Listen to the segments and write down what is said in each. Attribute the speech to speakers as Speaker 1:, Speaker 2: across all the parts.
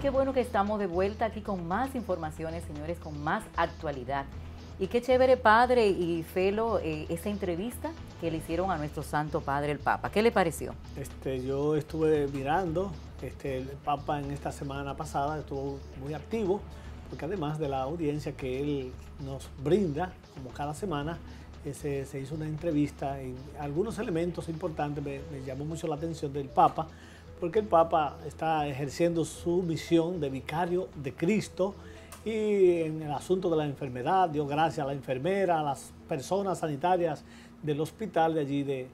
Speaker 1: qué bueno que estamos de vuelta aquí con más informaciones, señores, con más actualidad. Y qué chévere, padre y Felo, eh, esa entrevista que le hicieron a nuestro santo padre el Papa. ¿Qué le pareció?
Speaker 2: Este, yo estuve mirando, este, el Papa en esta semana pasada estuvo muy activo, porque además de la audiencia que él nos brinda, como cada semana, se hizo una entrevista y algunos elementos importantes me llamó mucho la atención del Papa porque el Papa está ejerciendo su misión de vicario de Cristo y en el asunto de la enfermedad dio gracias a la enfermera, a las personas sanitarias del hospital de allí de,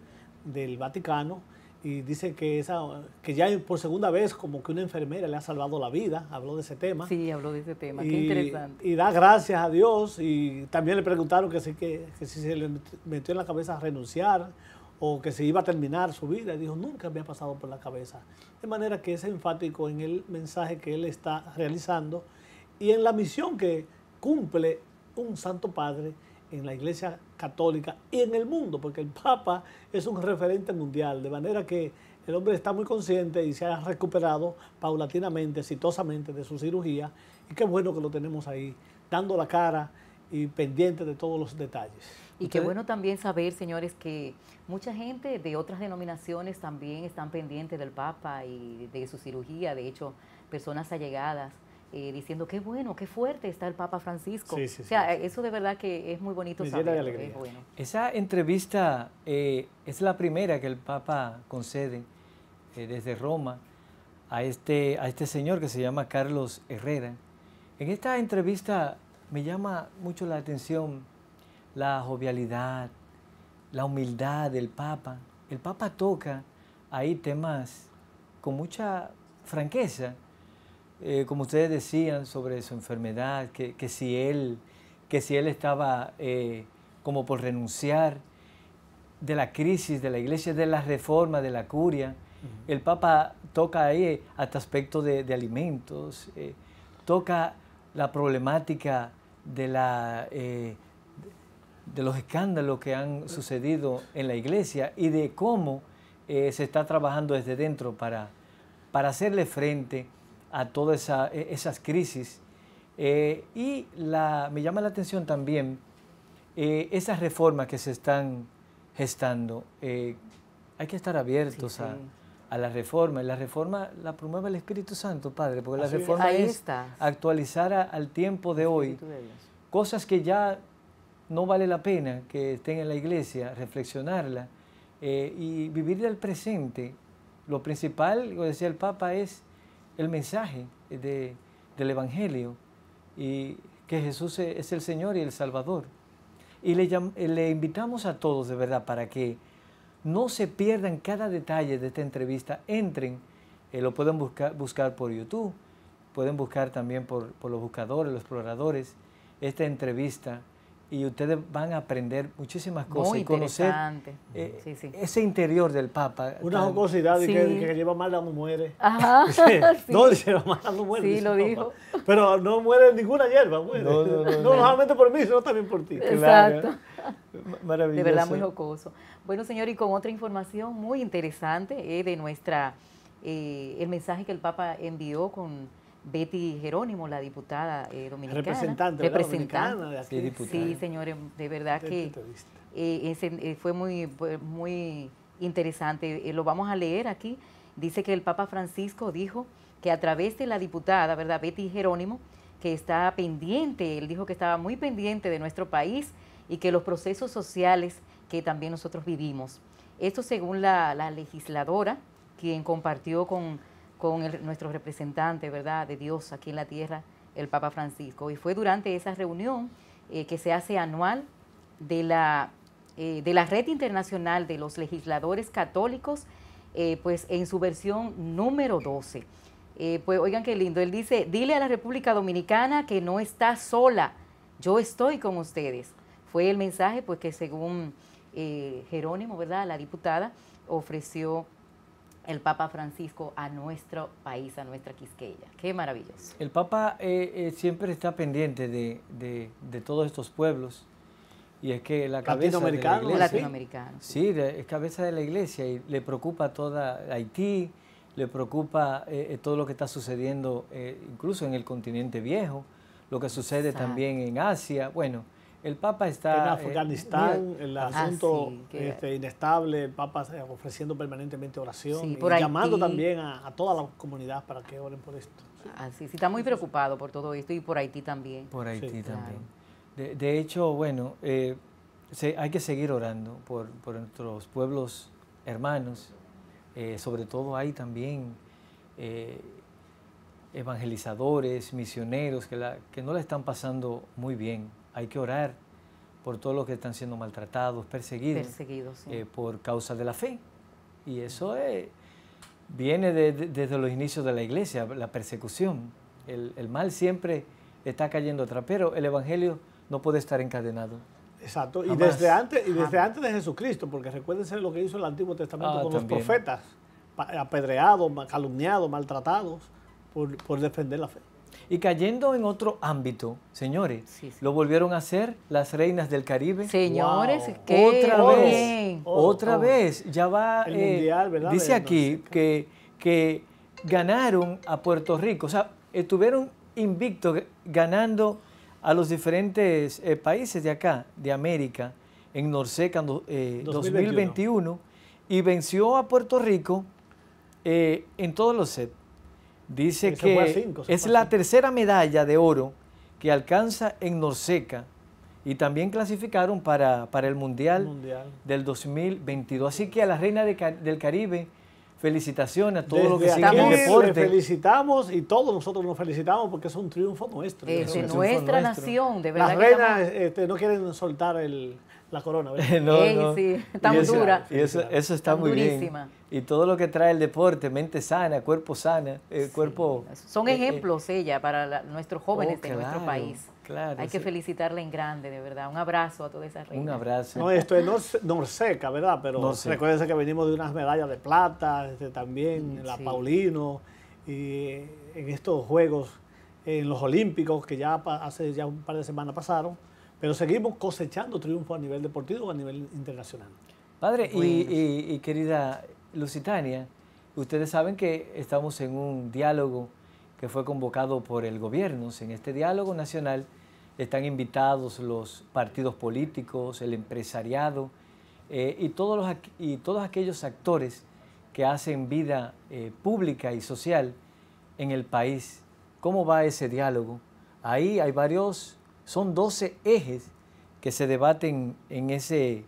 Speaker 2: del Vaticano y dice que esa que ya por segunda vez como que una enfermera le ha salvado la vida, habló de ese tema. Sí,
Speaker 1: habló de ese tema, qué interesante.
Speaker 2: Y da gracias a Dios y también le preguntaron que si, que, que si se le metió en la cabeza a renunciar o que se iba a terminar su vida. dijo, nunca me ha pasado por la cabeza. De manera que es enfático en el mensaje que él está realizando y en la misión que cumple un Santo Padre en la Iglesia Católica y en el mundo, porque el Papa es un referente mundial. De manera que el hombre está muy consciente y se ha recuperado paulatinamente, exitosamente de su cirugía. Y qué bueno que lo tenemos ahí, dando la cara y pendiente de todos los detalles.
Speaker 1: Y qué bueno también saber, señores, que mucha gente de otras denominaciones también están pendientes del Papa y de su cirugía, de hecho, personas allegadas. Eh, diciendo qué bueno, qué fuerte está el Papa Francisco. o sea, eso de verdad que es muy bonito saber.
Speaker 3: Esa entrevista eh, es la primera que el Papa concede eh, desde Roma a este, a este señor que se llama Carlos Herrera. En esta entrevista me llama mucho la atención la jovialidad, la humildad del Papa. El Papa toca ahí temas con mucha franqueza, eh, como ustedes decían sobre su enfermedad, que, si, él, que si él estaba eh, como por renunciar de la crisis de la iglesia, de la reforma, de la curia. El Papa toca ahí hasta aspecto de, alimentos, eh, toca la problemática de la de los escándalos que han sucedido en la iglesia y de cómo eh, se está trabajando desde dentro para, para hacerle frente a todas e, esas crisis. Eh, y la, me llama la atención también eh, esas reformas que se están gestando. hay que estar abiertos a a la reforma. Y la reforma la promueve el Espíritu Santo, Padre, porque la reforma es, actualizar al tiempo de hoy cosas que ya no vale la pena que estén en la iglesia, reflexionarla eh, y vivir del presente. Lo principal, lo decía el Papa, es el mensaje del Evangelio y que Jesús e, es el Señor y el Salvador. Y le, le invitamos a todos de verdad para que no se pierdan cada detalle de esta entrevista, entren, eh, lo pueden buscar, buscar, por YouTube, pueden buscar también por, por los buscadores, los exploradores, esta entrevista y ustedes van a aprender muchísimas cosas y conocer eh, ese interior del Papa. Una jocosidad que,
Speaker 2: lleva mal no muere. Ajá, no, lleva mal no muere. Sí, lo dijo. Pero no muere ninguna hierba, muere. No, solamente por mí, sino también por ti. Exacto. Claro. Maravilloso. De verdad, muy
Speaker 1: jocoso. Bueno, señor, y con otra información muy interesante eh, de nuestra, eh, el mensaje que el Papa envió con Betty Jerónimo, la diputada eh, dominicana. Representante, representante. sí, señores, de verdad que eh, eh, fue muy, muy interesante. lo vamos a leer aquí. Dice que el Papa Francisco dijo que a través de la diputada, ¿verdad? Betty Jerónimo, que está pendiente, él dijo que estaba muy pendiente de nuestro país y que los procesos sociales que también nosotros vivimos. Esto según la legisladora, quien compartió con con nuestro representante, ¿verdad?, de Dios aquí en la tierra, el Papa Francisco. Y fue durante esa reunión eh, que se hace anual de la, eh, de la Red Internacional de los Legisladores Católicos, eh, pues en su versión número 12. pues oigan qué lindo, él dice, dile a la República Dominicana que no está sola, yo estoy con ustedes. Fue el mensaje pues que según Jerónimo, ¿verdad?, la diputada ofreció el Papa Francisco a nuestro país, a nuestra Quisqueya. Qué maravilloso.
Speaker 3: El Papa eh, eh, siempre está pendiente de, todos estos pueblos. Y es que la cabeza de la iglesia, Latinoamericano, sí, es cabeza de la iglesia y le preocupa toda Haití, le preocupa eh, todo lo que está sucediendo incluso en el continente viejo, lo que sucede también en Asia. Bueno, el Papa está... En eh, Afganistán, el ah, asunto este,
Speaker 2: inestable, el Papa eh, ofreciendo permanentemente oración y llamando también
Speaker 1: a, toda la comunidad para que oren por esto. Así, ah, sí, está muy preocupado por todo esto y por Haití también. Por Haití
Speaker 3: también. De, hecho, bueno, eh, se, hay que seguir orando por, nuestros pueblos hermanos, sobre todo hay también evangelizadores, misioneros que, que no la están pasando muy bien hay que orar por todos los que están siendo maltratados, perseguidos, eh, por causa de la fe. Y eso eh, viene desde los inicios de la iglesia, la persecución. El, mal siempre está cayendo atrás, pero el Evangelio no puede estar encadenado. Exacto, y desde,
Speaker 2: antes, y desde antes de Jesucristo, porque recuérdense lo que hizo el Antiguo Testamento ah, con los profetas, apedreados, calumniados, maltratados por defender la fe. Y cayendo
Speaker 3: en otro ámbito, señores, lo volvieron a hacer las reinas del Caribe. Señores, Otra vez, otra vez, ya va... El eh, Dice aquí que, que ganaron a Puerto Rico, o sea, estuvieron invictos ganando a los diferentes eh, países de acá, de América, en Norseca eh, 2021. y venció a Puerto Rico eh, en todos los sets Dice que es la tercera medalla de oro que alcanza en Norseca y también clasificaron para, para el, mundial del 2022. Así que a la reina del Caribe, felicitaciones a
Speaker 2: todos los que siguen el deporte. felicitamos y todos nosotros nos felicitamos porque es un triunfo nuestro. Es de nuestra nación, de verdad. Las que reinas este, no quieren soltar el, la corona, ¿verdad?
Speaker 3: no, Sí,
Speaker 1: está muy dura. Y
Speaker 3: eso, está, muy bien. Y todo lo que trae el deporte, mente sana, cuerpo sana, eh, cuerpo... Son eh, eh. ejemplos
Speaker 1: ella para nuestros oh, jóvenes de nuestro país. Hay que felicitarla en grande, de verdad. Un abrazo a todas esas reinas. Un
Speaker 3: abrazo.
Speaker 2: No, esto es Norseca, ¿verdad? Pero recuerden que venimos de unas medallas de plata, este, también mm, la Paulino, y en estos Juegos, en los Olímpicos, que ya hace ya un par de semanas pasaron, pero seguimos cosechando triunfo a nivel deportivo, o a nivel internacional.
Speaker 3: Padre y,
Speaker 2: querida Lusitania,
Speaker 3: ustedes saben que estamos en un diálogo que fue convocado por el gobierno. En este diálogo nacional están invitados los partidos políticos, el empresariado eh, y, todos los, y todos aquellos actores que hacen vida eh, pública y social en el país. ¿Cómo va ese diálogo? Ahí hay varios son 12 ejes que se debaten en ese,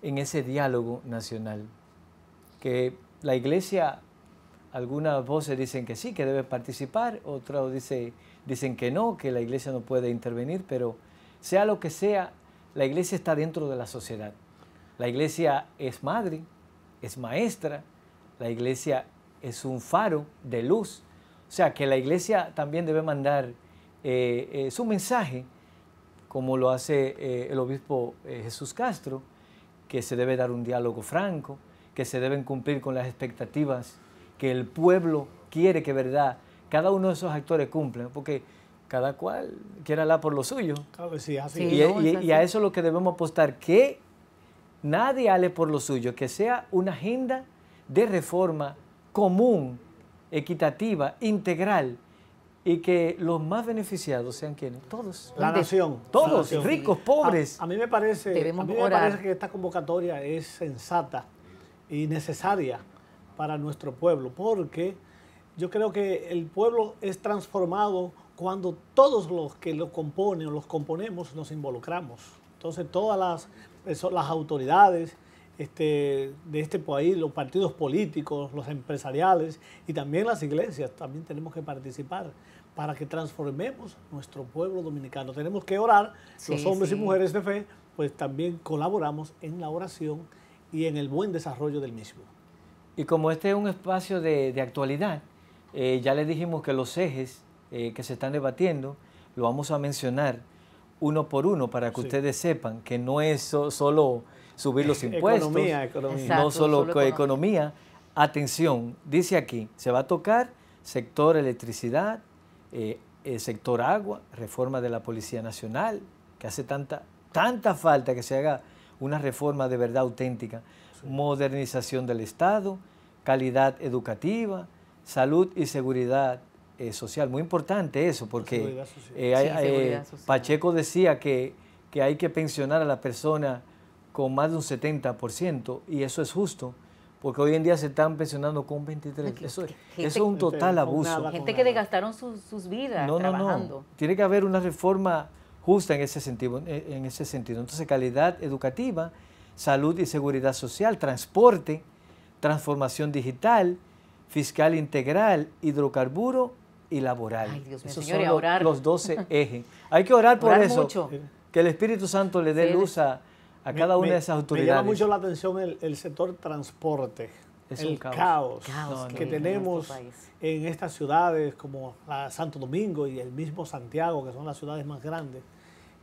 Speaker 3: en ese diálogo nacional, que la iglesia, algunas voces dicen que sí, que debe participar, otras dicen que no, que la iglesia no puede intervenir, pero sea lo que sea, la iglesia está dentro de la sociedad. La iglesia es madre, es maestra, la iglesia es un faro de luz. O sea que la iglesia también debe mandar eh, eh, su mensaje como lo hace eh, el obispo eh, Jesús Castro, que se debe dar un diálogo franco, que se deben cumplir con las expectativas que el pueblo quiere que verdad cada uno de esos actores cumpla porque cada cual quiere hablar por lo suyo.
Speaker 2: y, a
Speaker 3: eso es lo que debemos apostar, que nadie hable por lo suyo, que sea una agenda de reforma común, equitativa, integral, y que los más beneficiados sean quienes?
Speaker 2: Todos. La nación. Todos, ricos, pobres. A, mí me parece, que esta convocatoria es sensata y necesaria para nuestro pueblo, porque yo creo que el pueblo es transformado cuando todos los que lo componen o los componemos nos involucramos. Entonces todas las, las autoridades este, de este país, los partidos políticos, los empresariales y también las iglesias, también tenemos que participar para que transformemos nuestro pueblo dominicano. Tenemos que orar, los hombres y mujeres de fe, pues también colaboramos en la oración y en el buen desarrollo del mismo. Y como este es un espacio
Speaker 3: de, actualidad, eh, ya les dijimos que los ejes eh, que se están debatiendo lo vamos a mencionar uno por uno para que ustedes sepan que no es solo subir los impuestos, no solo, economía. Atención, dice aquí, se va a tocar sector electricidad, eh, el sector agua, reforma de la Policía Nacional, que hace tanta, tanta falta que se haga una reforma de verdad auténtica, modernización del Estado, calidad educativa, salud y seguridad eh, social. Muy importante eso, porque eh, Pacheco decía que, que, hay que pensionar a la persona con más de un 70%, y eso es justo porque hoy en día se están pensionando con 23. eso, es un total abuso. gente que
Speaker 1: desgastaron sus, vidas no, No, no.
Speaker 3: Tiene que haber una reforma justa en ese sentido. En ese sentido. Entonces, calidad educativa, salud y seguridad social, transporte, transformación digital, fiscal integral, hidrocarburo y laboral. Ay, Dios mío, los, 12 ejes. Hay que orar por eso. Que el Espíritu Santo le dé luz a a cada una de esas autoridades. Me llama mucho
Speaker 2: la atención el, sector transporte, es el caos, que, tenemos en, estas ciudades como Santo Domingo y el mismo Santiago, que son las ciudades más grandes.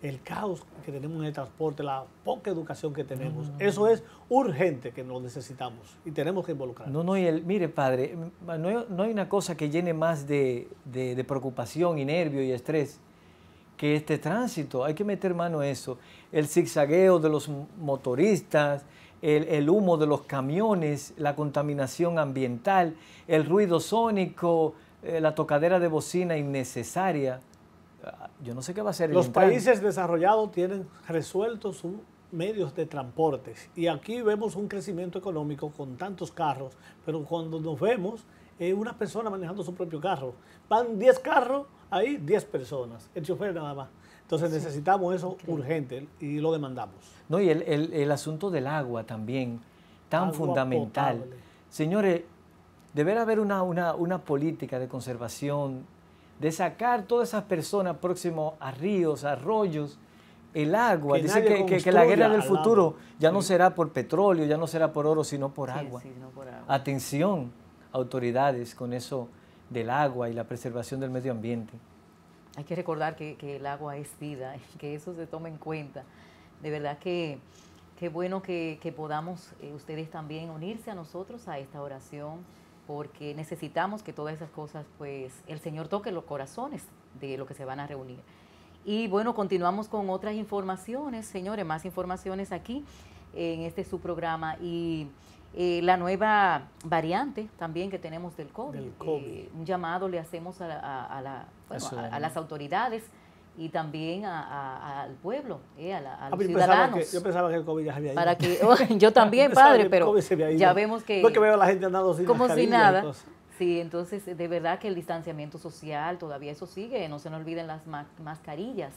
Speaker 2: El caos que tenemos en el transporte, la poca educación que tenemos. Eso es urgente que lo necesitamos y tenemos que involucrarnos.
Speaker 3: No, no, y el, mire, padre, no hay, una cosa que llene más de, de preocupación y nervio y estrés que este tránsito. Hay que meter mano a eso. El zigzagueo de los motoristas, el, el, humo de los camiones, la contaminación ambiental, el ruido sónico, eh, la tocadera de bocina innecesaria. Ah, yo no sé qué va a ser. Los países
Speaker 2: desarrollados tienen resueltos sus medios de transporte. Y aquí vemos un crecimiento económico con tantos carros, pero cuando nos vemos, eh, una persona manejando su propio carro. Van 10 carros Ahí 10 personas, el chofer nada más. Entonces necesitamos eso urgente y lo demandamos. No, y el,
Speaker 3: asunto del agua también, tan fundamental. Señores, deberá haber una, una, política de conservación, de sacar todas esas personas próximas a ríos, arroyos, el agua. Dice que, la guerra del futuro ya no será por petróleo, ya no será por oro, sino por agua. Atención, autoridades, con eso del agua y la preservación del medio ambiente.
Speaker 1: Hay que recordar que, el agua es vida, que eso se tome en cuenta. De verdad que qué bueno que, podamos eh, ustedes también unirse a nosotros a esta oración, porque necesitamos que todas esas cosas, pues el Señor toque los corazones de los que se van a reunir. Y bueno, continuamos con otras informaciones, señores, más informaciones aquí en este su programa. Y eh, la nueva variante también que tenemos del COVID. Eh, un llamado le hacemos a, a, las autoridades y también al pueblo, eh, a, ah, los ciudadanos. yo pensaba que el COVID ya se había ido. Para que, oh, yo también, padre, pero ya vemos que... veo a la gente andando sin Como si nada. Sí, entonces de verdad que el distanciamiento social todavía eso sigue, no se nos olviden las mascarillas.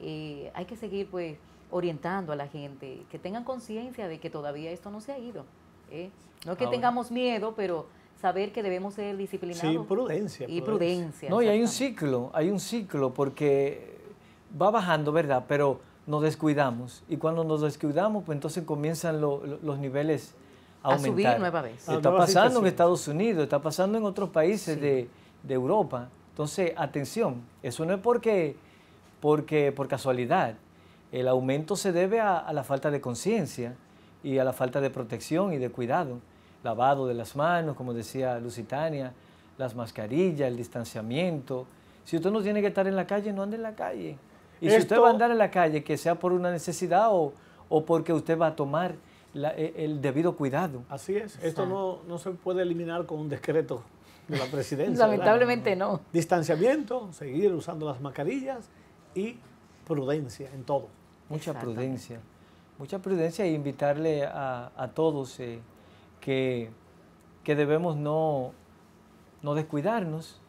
Speaker 1: hay que seguir pues orientando a la gente, que tengan conciencia de que todavía esto no se ha ido. ¿eh? no No que ah, tengamos miedo, pero saber que debemos ser disciplinados. prudencia. Y pues. prudencia. no, y hay un
Speaker 3: ciclo, hay un ciclo, porque va bajando, ¿verdad? Pero nos descuidamos. Y cuando nos descuidamos, pues entonces comienzan los niveles a, aumentar. subir nueva vez. Está ah, pasando en Estados Unidos, está pasando en otros países de, Europa. Entonces, atención, eso no es porque, porque por casualidad. El aumento se debe a la falta de conciencia y a la falta de protección y de cuidado. Lavado de las manos, como decía Lusitania, las mascarillas, el distanciamiento. Si usted no tiene que estar en la calle, no
Speaker 2: ande en la calle.
Speaker 3: Y si usted va a andar en la calle, que sea por una necesidad o, porque usted va
Speaker 2: a tomar e, el debido cuidado. Así es. Esto no, se puede eliminar con un decreto de la presidencia. Lamentablemente no. Distanciamiento, seguir usando las mascarillas y prudencia en todo. Mucha prudencia mucha prudencia
Speaker 3: e invitarle a, todos eh, que, debemos no, no, descuidarnos,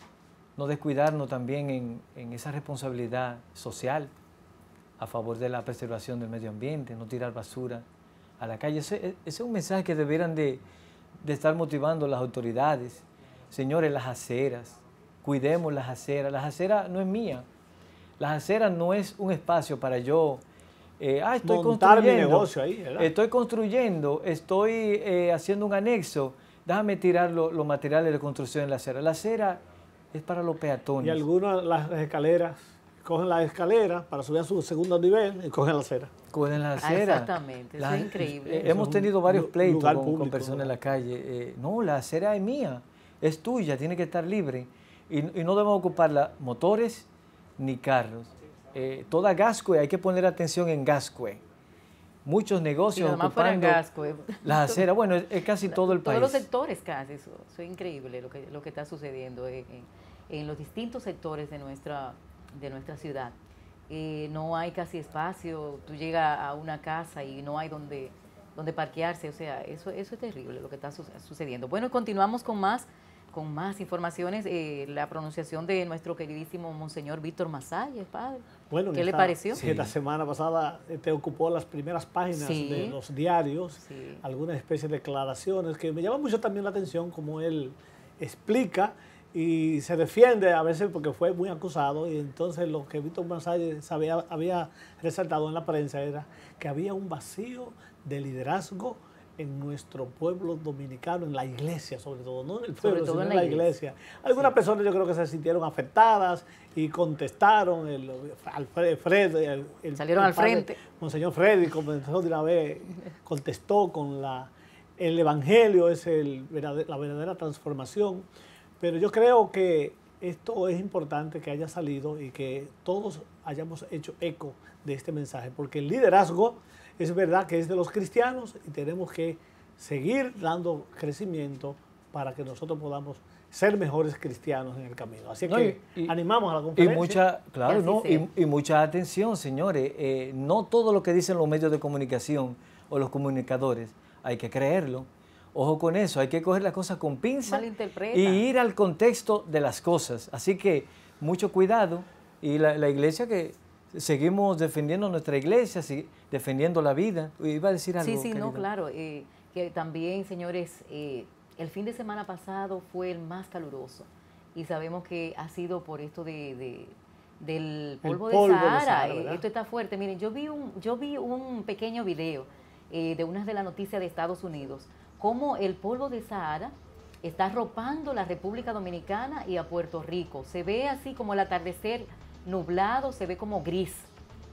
Speaker 3: no descuidarnos también en, esa responsabilidad social a favor de la preservación del medio ambiente, no tirar basura a la calle. E, ese, es un mensaje que debieran de, de estar motivando las autoridades. Señores, las aceras, cuidemos las aceras. Las aceras no es mía. Las aceras no es un espacio para yo eh, ah, estoy construyendo. Estoy construyendo, eh, estoy haciendo un anexo. Déjame tirar los materiales
Speaker 2: de construcción en la acera. La acera es para los peatones. Y algunas las escaleras, cogen la escaleras para subir a su segundo nivel y cogen la acera. Cogen la ah, acera. exactamente, es
Speaker 1: increíble. hemos tenido varios pleitos con,
Speaker 2: personas en la calle. Eh, no, la acera es mía,
Speaker 3: es tuya, tiene que estar libre. Y, y no debemos ocuparla motores ni carros. Eh, toda Gascue, hay que poner atención en Gascue. Muchos negocios ocupando
Speaker 1: las acera, Bueno, es, casi todo el país. Todos los sectores casi. Eso, es increíble lo que, lo que está sucediendo en, los distintos sectores de nuestra, de nuestra ciudad. Eh, no hay casi espacio. Tú llegas a una casa y no hay donde, donde parquearse. O sea, eso, eso es terrible lo que está sucediendo. Bueno, continuamos con más con más informaciones eh, la pronunciación de nuestro queridísimo Monseñor Víctor Masalles, padre. Bueno, ¿Qué le pareció? Sí. La
Speaker 2: semana pasada te este, ocupó las primeras páginas de los diarios, algunas especies de declaraciones que me llama mucho también la atención como él explica y se defiende a veces porque fue muy acusado y entonces lo que Víctor Masalles había resaltado en la prensa era que había un vacío de liderazgo en nuestro pueblo dominicano, en la iglesia sobre todo, no en el pueblo, sino en la iglesia. Algunas personas yo creo que se sintieron afectadas y contestaron, el, salieron al frente. Monseñor Freddy comenzó de una vez, contestó con la, el Evangelio es el, la verdadera transformación, pero yo creo que esto es importante que haya salido y que todos hayamos hecho eco de este mensaje, porque el liderazgo es verdad que es de los cristianos y tenemos que seguir dando crecimiento para que nosotros podamos ser mejores cristianos en el camino. Así que animamos a la conferencia. Y mucha, claro,
Speaker 3: y, mucha atención, señores. Eh, no todo lo que dicen los medios de comunicación o los comunicadores hay que creerlo. Ojo con eso, hay que coger las cosas con pinza y ir al contexto de las cosas. Así que mucho cuidado y la iglesia que seguimos defendiendo nuestra iglesia, defendiendo la vida. Iba a decir algo. Sí, sí, no,
Speaker 1: claro. Eh, que también, señores, eh, el fin de semana pasado fue el más caluroso y sabemos que ha sido por esto de, del polvo, de Sahara. Eh, esto está fuerte. Miren, yo vi un, yo vi un pequeño video de una de las noticias de Estados Unidos, cómo el polvo de Sahara está arropando la República Dominicana y a Puerto Rico. Se ve así como el atardecer nublado, se ve como gris.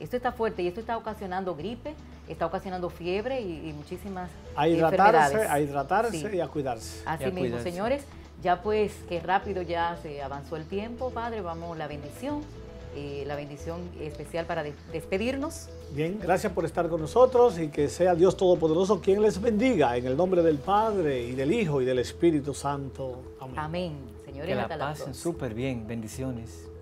Speaker 1: Esto está fuerte y esto está ocasionando gripe, está ocasionando fiebre y, muchísimas a eh, hidratarse, A hidratarse y a
Speaker 2: cuidarse. Así mismo, señores,
Speaker 1: ya pues que rápido ya se avanzó el tiempo, Padre, vamos la bendición. Eh, la bendición especial para despedirnos.
Speaker 2: Bien, gracias por estar con nosotros y que sea Dios Todopoderoso quien les bendiga en el nombre del Padre y del Hijo y del Espíritu Santo.
Speaker 1: Amén. Amén. Señores, que la pasen
Speaker 2: súper bien. Bendiciones.